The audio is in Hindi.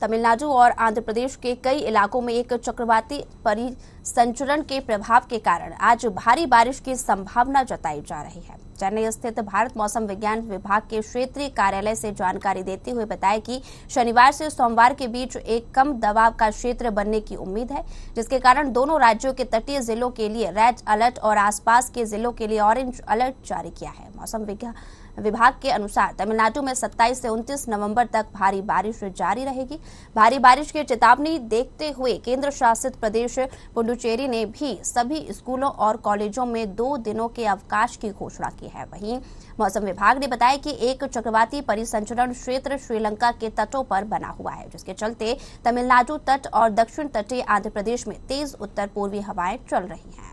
तमिलनाडु और आंध्र प्रदेश के कई इलाकों में एक चक्रवाती परिसंचलन के प्रभाव के कारण आज भारी बारिश की संभावना जताई जा रही है चेन्नई स्थित भारत मौसम विज्ञान विभाग के क्षेत्रीय कार्यालय से जानकारी देते हुए बताया कि शनिवार से सोमवार के बीच एक कम दबाव का क्षेत्र बनने की उम्मीद है जिसके कारण दोनों राज्यों के तटीय जिलों के लिए रेड अलर्ट और आसपास के जिलों के लिए ऑरेंज अलर्ट जारी किया है मौसम विज्ञान विभाग के अनुसार तमिलनाडु में 27 से 29 नवंबर तक भारी बारिश जारी रहेगी भारी बारिश की चेतावनी देखते हुए केंद्र शासित प्रदेश पुडुचेरी ने भी सभी स्कूलों और कॉलेजों में दो दिनों के अवकाश की घोषणा की है वहीं मौसम विभाग ने बताया कि एक चक्रवाती परिसंचरण क्षेत्र श्रीलंका के तटों पर बना हुआ है जिसके चलते तमिलनाडु तट और दक्षिण तटीय आंध्र प्रदेश में तेज उत्तर पूर्वी हवाएं चल रही हैं